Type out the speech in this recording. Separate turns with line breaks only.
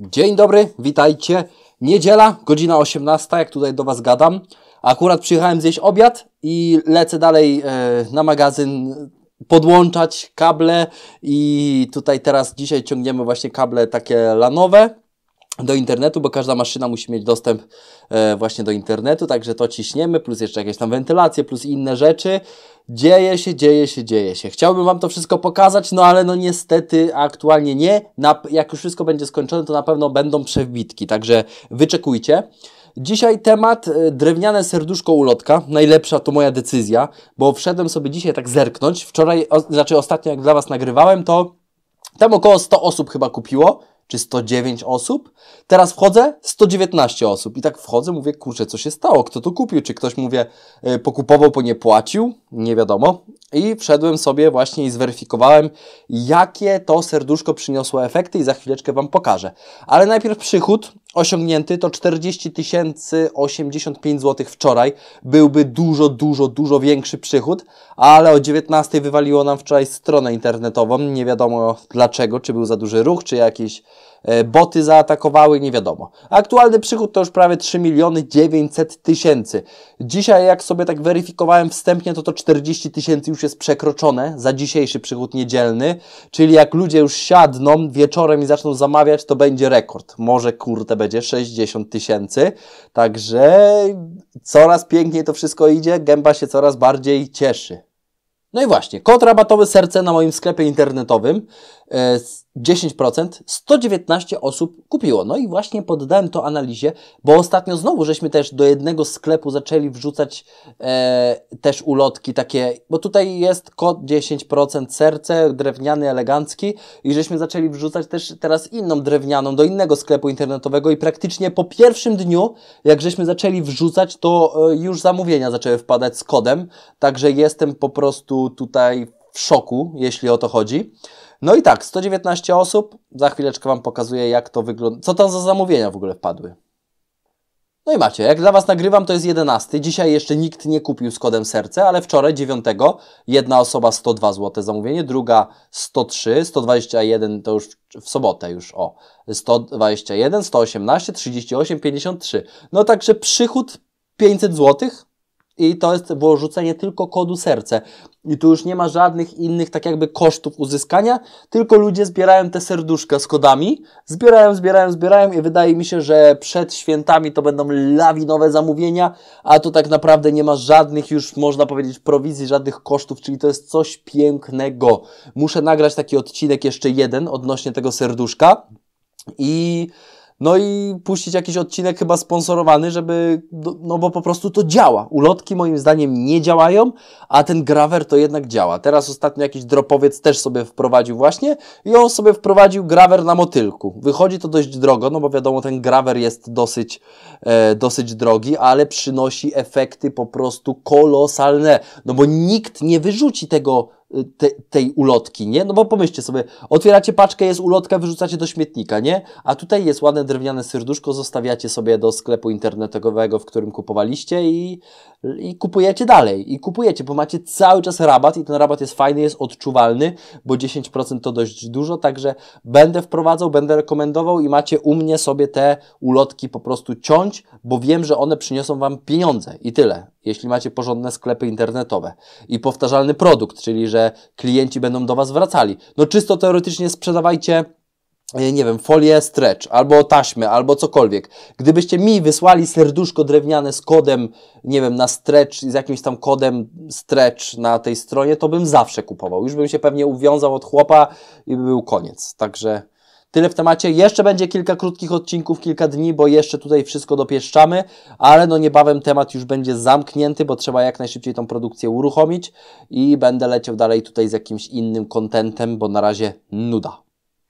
Dzień dobry, witajcie. Niedziela, godzina 18, jak tutaj do Was gadam. Akurat przyjechałem zjeść obiad i lecę dalej e, na magazyn podłączać kable i tutaj teraz dzisiaj ciągniemy właśnie kable takie lanowe do internetu, bo każda maszyna musi mieć dostęp e, właśnie do internetu, także to ciśniemy, plus jeszcze jakieś tam wentylacje, plus inne rzeczy. Dzieje się, dzieje się, dzieje się. Chciałbym Wam to wszystko pokazać, no ale no niestety aktualnie nie. Na, jak już wszystko będzie skończone, to na pewno będą przewbitki, także wyczekujcie. Dzisiaj temat e, drewniane serduszko ulotka. Najlepsza to moja decyzja, bo wszedłem sobie dzisiaj tak zerknąć. Wczoraj, o, znaczy ostatnio jak dla Was nagrywałem, to tam około 100 osób chyba kupiło czy 109 osób. Teraz wchodzę, 119 osób. I tak wchodzę, mówię, kurczę, co się stało? Kto to kupił? Czy ktoś, mówię, y, pokupował, bo nie płacił? Nie wiadomo. I wszedłem sobie właśnie i zweryfikowałem, jakie to serduszko przyniosło efekty i za chwileczkę Wam pokażę. Ale najpierw przychód, osiągnięty, to 40 085 zł wczoraj byłby dużo, dużo, dużo większy przychód, ale o 19 wywaliło nam wczoraj stronę internetową. Nie wiadomo dlaczego, czy był za duży ruch, czy jakieś e, boty zaatakowały, nie wiadomo. Aktualny przychód to już prawie 3 miliony 900 tysięcy. Dzisiaj, jak sobie tak weryfikowałem wstępnie, to to 40 tysięcy już jest przekroczone za dzisiejszy przychód niedzielny, czyli jak ludzie już siadną wieczorem i zaczną zamawiać, to będzie rekord. Może kurde, będzie będzie 60 tysięcy. Także coraz piękniej to wszystko idzie, gęba się coraz bardziej cieszy. No i właśnie, kod rabatowy serce na moim sklepie internetowym 10%, e, 119 osób kupiło. No i właśnie poddałem to analizie, bo ostatnio znowu żeśmy też do jednego sklepu zaczęli wrzucać e, też ulotki takie, bo tutaj jest kod 10% serce, drewniany, elegancki i żeśmy zaczęli wrzucać też teraz inną drewnianą do innego sklepu internetowego i praktycznie po pierwszym dniu, jak żeśmy zaczęli wrzucać, to e, już zamówienia zaczęły wpadać z kodem, także jestem po prostu prostu tutaj w szoku, jeśli o to chodzi. No i tak, 119 osób. Za chwileczkę Wam pokazuję, jak to wygląda. Co tam za zamówienia w ogóle wpadły. No i macie, jak dla Was nagrywam, to jest 11. Dzisiaj jeszcze nikt nie kupił z kodem serce, ale wczoraj, 9, jedna osoba 102 zł zamówienie, druga 103, 121 to już w sobotę już, o, 121, 118, 38, 53. No także przychód 500 zł i to jest wyrzucenie tylko kodu serce. I tu już nie ma żadnych innych tak jakby kosztów uzyskania, tylko ludzie zbierają te serduszka z kodami, zbierają, zbierają, zbierają i wydaje mi się, że przed świętami to będą lawinowe zamówienia, a tu tak naprawdę nie ma żadnych już, można powiedzieć, prowizji, żadnych kosztów, czyli to jest coś pięknego. Muszę nagrać taki odcinek jeszcze jeden odnośnie tego serduszka i no i puścić jakiś odcinek chyba sponsorowany, żeby, no, no bo po prostu to działa. Ulotki moim zdaniem nie działają, a ten grawer to jednak działa. Teraz ostatnio jakiś dropowiec też sobie wprowadził właśnie i on sobie wprowadził grawer na motylku. Wychodzi to dość drogo, no bo wiadomo ten grawer jest dosyć, e, dosyć drogi, ale przynosi efekty po prostu kolosalne. No bo nikt nie wyrzuci tego te, tej ulotki, nie? No bo pomyślcie sobie, otwieracie paczkę, jest ulotka, wyrzucacie do śmietnika, nie? A tutaj jest ładne drewniane serduszko, zostawiacie sobie do sklepu internetowego, w którym kupowaliście i, i kupujecie dalej. I kupujecie, bo macie cały czas rabat i ten rabat jest fajny, jest odczuwalny, bo 10% to dość dużo, także będę wprowadzał, będę rekomendował i macie u mnie sobie te ulotki po prostu ciąć, bo wiem, że one przyniosą Wam pieniądze i tyle, jeśli macie porządne sklepy internetowe. I powtarzalny produkt, czyli że że klienci będą do Was wracali. No czysto teoretycznie sprzedawajcie e, nie wiem, folię stretch, albo taśmę, albo cokolwiek. Gdybyście mi wysłali serduszko drewniane z kodem, nie wiem, na stretch, z jakimś tam kodem stretch na tej stronie, to bym zawsze kupował. Już bym się pewnie uwiązał od chłopa i by był koniec. Także Tyle w temacie. Jeszcze będzie kilka krótkich odcinków, kilka dni, bo jeszcze tutaj wszystko dopieszczamy, ale no niebawem temat już będzie zamknięty, bo trzeba jak najszybciej tą produkcję uruchomić i będę leciał dalej tutaj z jakimś innym kontentem, bo na razie nuda.